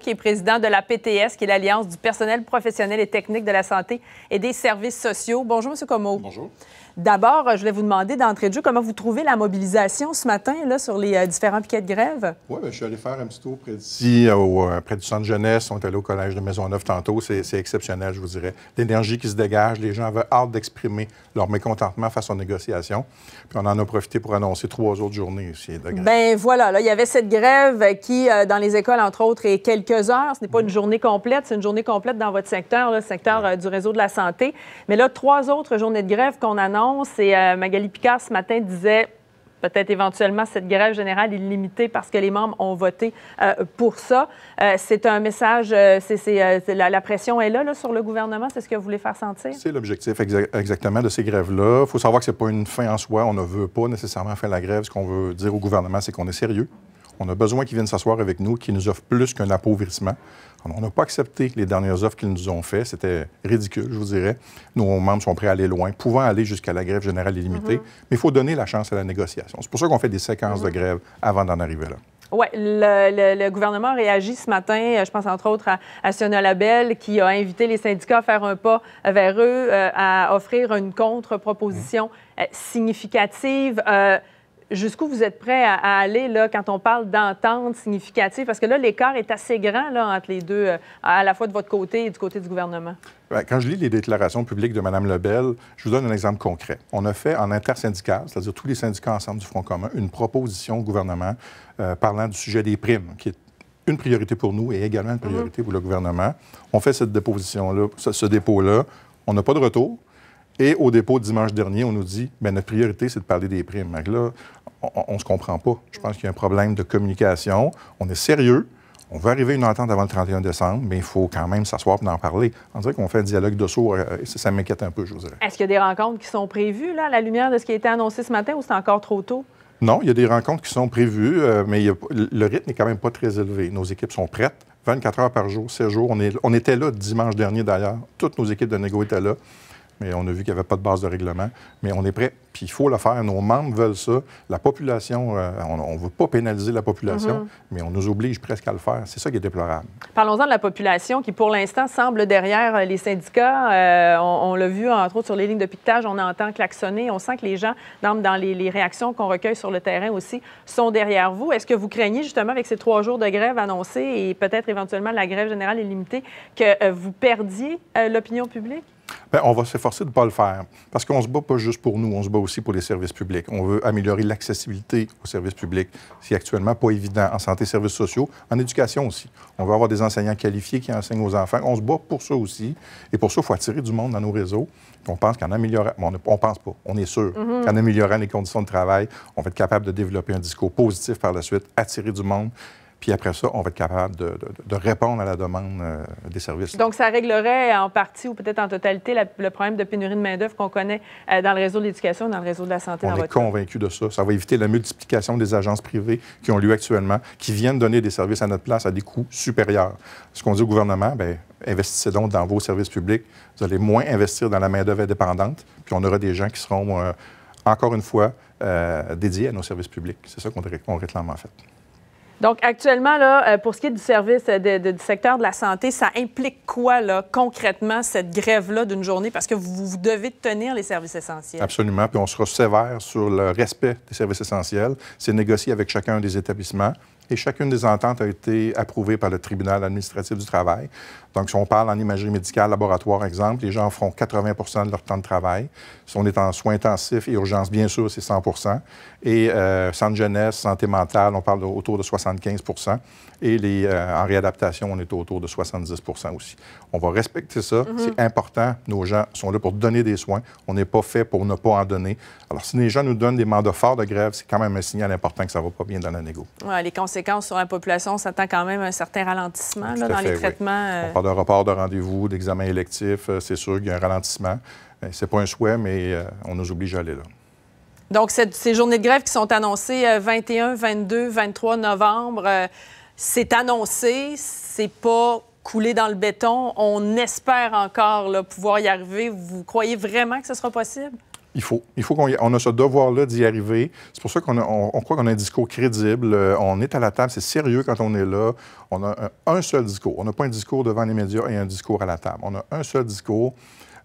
qui est président de la PTS, qui est l'Alliance du personnel professionnel et technique de la santé et des services sociaux. Bonjour, M. Como. Bonjour. D'abord, euh, je voulais vous demander d'entrée de jeu comment vous trouvez la mobilisation ce matin là, sur les euh, différents piquets de grève. Oui, ben, je suis allé faire un petit tour euh, près du centre jeunesse. On est allé au collège de Maisonneuve tantôt. C'est exceptionnel, je vous dirais. L'énergie qui se dégage, les gens avaient hâte d'exprimer leur mécontentement face aux négociations. Puis on en a profité pour annoncer trois autres journées aussi de grève. Bien voilà, là, il y avait cette grève qui, dans les écoles, entre autres, est quelques heures. Ce n'est pas une mm. journée complète, c'est une journée complète dans votre secteur, le secteur mm. euh, du réseau de la santé. Mais là, trois autres journées de grève qu'on annonce. Et euh, Magali Picard, ce matin, disait peut-être éventuellement cette grève générale illimitée parce que les membres ont voté euh, pour ça. c'est un message, c'est, la, pression est là, sur le gouvernement, c'est ce que vous voulez faire sentir? C'est l'objectif exactement de ces grèves-là. Il faut savoir que ce n'est pas une fin en soi, on ne veut pas nécessairement faire la grève. Ce qu'on veut dire au gouvernement, c'est qu'on est sérieux, on a besoin qu'ils viennent s'asseoir avec nous, qu'ils nous offrent plus qu'un appauvrissement. on n'a pas accepté les dernières offres qu'ils nous ont faites. C'était ridicule, je vous dirais. Nos membres sont prêts à aller loin, pouvant aller jusqu'à la grève générale illimitée, mhm. mais il faut donner la chance à la négociation. C'est pour ça qu'on fait des séquences de mhm. grève avant d'en arriver là. Oui, le, gouvernement réagit ce matin, euh, je pense entre autres à, à label qui a invité les syndicats à faire un pas vers eux, euh, à offrir une contre-proposition mhm. euh, significative jusqu'où vous êtes prêt à, aller là, quand on parle d'entente significative? Parce que là, l'écart est assez grand là, entre les deux, euh, à la fois de votre côté et du côté du gouvernement. Ben, quand je lis les déclarations publiques de Mme Lebel, je vous donne un exemple concret. On a fait en intersyndical, c'est-à-dire tous les syndicats ensemble du Front commun, une proposition au gouvernement euh, parlant du sujet des primes, qui est une priorité pour nous et également une mhm. priorité pour le gouvernement. On fait cette déposition-là, ce, dépôt-là. On n'a pas de retour. Et au dépôt dimanche dernier, on nous dit bien, notre priorité, c'est de parler des primes. là, on ne se comprend pas. Je pense qu'il y a un problème de communication. On est sérieux. On veut arriver à une entente avant le 31 décembre, mais il faut quand même s'asseoir pour en parler. On dirait qu'on fait un dialogue de sourds. Euh, ça, ça m'inquiète un peu, je dirais. Est-ce qu'il y a des rencontres qui sont prévues, là, à la lumière de ce qui a été annoncé ce matin, ou c'est encore trop tôt? Non, il y a des rencontres qui sont prévues, euh, mais le rythme n'est quand même pas très élevé. Nos équipes sont prêtes, 24 heures par jour, 16 jours. On, on était là dimanche dernier, d'ailleurs. Toutes nos équipes de négo étaient là, mais on a vu qu'il n'y avait pas de base de règlement. Mais on est prêt puis il faut le faire. Nos membres veulent ça. La population, euh, on ne veut pas pénaliser la population, mhm. mais on nous oblige presque à le faire. C'est ça qui est déplorable. Parlons-en de la population qui, pour l'instant, semble derrière euh, les syndicats. Euh, on, l'a vu, entre autres, sur les lignes de piquetage, on entend klaxonner. On sent que les gens, dans, les, les réactions qu'on recueille sur le terrain aussi, sont derrière vous. Est-ce que vous craignez, justement, avec ces trois jours de grève annoncés et peut-être éventuellement la grève générale illimitée, que vous perdiez l'opinion publique? Bien, on va s'efforcer de ne pas le faire parce qu'on se bat pas juste pour nous, on se bat aussi pour les services publics. On veut améliorer l'accessibilité aux services publics. C'est actuellement pas évident en santé, services sociaux, en éducation aussi. On veut avoir des enseignants qualifiés qui enseignent aux enfants. On se bat pour ça aussi. Et pour ça, il faut attirer du monde dans nos réseaux. On pense qu'en améliorant, on pense pas, on est sûr mhm. qu'en améliorant les conditions de travail, on va être capable de développer un discours positif par la suite, attirer du monde puis après ça, on va être capable de, répondre à la demande euh, des services. Donc, ça réglerait en partie ou peut-être en totalité le problème de pénurie de main-d'œuvre qu'on connaît euh, dans le réseau de l'éducation, dans le réseau de la santé. On est convaincu de ça. Ça va éviter la multiplication des agences privées qui ont lieu actuellement, qui viennent donner des services à notre place à des coûts supérieurs. Ce qu'on dit au gouvernement, bien, investissez donc dans vos services publics. Vous allez moins investir dans la main-d'œuvre indépendante, puis on aura des gens qui seront, euh, encore une fois, dédiés à nos services publics. C'est ça qu'on réclame en fait. Donc, actuellement, là, euh, pour ce qui est du service du secteur de la santé, ça implique quoi, concrètement, cette grève-là d'une journée? Parce que vous, vous, devez tenir les services essentiels. Absolument. Puis on sera sévère sur le respect des services essentiels. C'est négocié avec chacun des établissements. Et chacune des ententes a été approuvée par le tribunal administratif du travail. Donc, si on parle en imagerie médicale, laboratoire, exemple, les gens feront 80 de leur temps de travail. Si on est en soins intensifs et urgences, bien sûr, c'est 100 Et euh, santé jeunesse, santé mentale, on parle autour de 75 Et les, euh, en réadaptation, on est autour de 70 aussi. On va respecter ça. Mm-hmm. C'est important. Nos gens sont là pour donner des soins. On n'est pas fait pour ne pas en donner. Alors, si les gens nous donnent des mandats forts de grève, c'est quand même un signal important que ça ne va pas bien dans la négo. les conséquences sur la population, on s'attend quand même à un certain ralentissement dans les traitements. On euh. parle report de rendez-vous, d'examen électif, euh, c'est sûr qu'il y a un ralentissement. Euh, c'est pas un souhait, mais on nous oblige à aller là. Donc, ces journées de grève qui sont annoncées 21, 22, 23 novembre, c'est annoncé, c'est pas coulé dans le béton. On espère encore pouvoir y arriver. Vous croyez vraiment que ce sera possible? Il faut. Il faut qu'on a ce devoir-là d'y arriver. C'est pour ça qu'on croit qu'on a un discours crédible. Euh, on est à la table, c'est sérieux quand on est là. On a un, seul discours. On n'a pas un discours devant les médias et un discours à la table. On a un seul discours.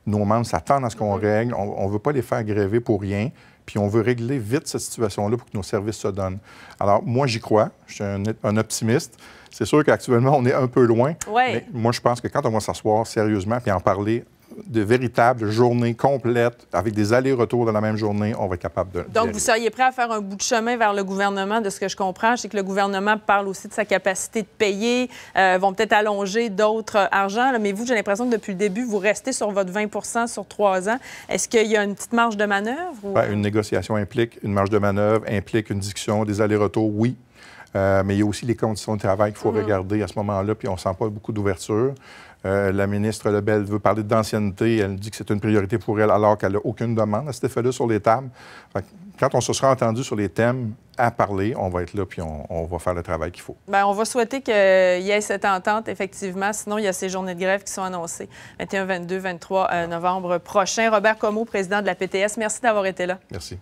Nos membres s'attendent à ce qu'on mm-hmm. règle. On ne veut pas les faire gréver pour rien. Puis on veut régler vite cette situation-là pour que nos services se donnent. Alors, moi, j'y crois. Je suis un, optimiste. C'est sûr qu'actuellement, on est un peu loin. Mais moi, je pense que quand on va s'asseoir sérieusement puis en parler de véritables journées complètes avec des allers-retours dans la même journée, on va être capable de. Donc, vous seriez prêt à faire un bout de chemin vers le gouvernement, de ce que je comprends, c'est que le gouvernement parle aussi de sa capacité de payer, euh, vont peut-être allonger d'autres euh, argent, mais vous, j'ai l'impression que depuis le début, vous restez sur votre 20 sur trois ans. Est-ce qu'il y a une petite marge de manœuvre? Ben, une négociation implique une marge de manœuvre, implique une discussion, des allers-retours, oui, euh, mais il y a aussi les conditions de travail qu'il faut mm-hmm. regarder à ce moment-là, puis on ne sent pas beaucoup d'ouverture. Euh, la ministre Lebel veut parler d'ancienneté. Elle dit que c'est une priorité pour elle, alors qu'elle n'a aucune demande à cet effet-là sur les tables. quand on se sera entendu sur les thèmes à parler, on va être là puis on, va faire le travail qu'il faut. Ben, on va souhaiter qu'il euh, y ait cette entente, effectivement. Sinon, il y a ces journées de grève qui sont annoncées 21, 22, 23 novembre prochain. Robert Comeau, président de la PTS, merci d'avoir été là. Merci.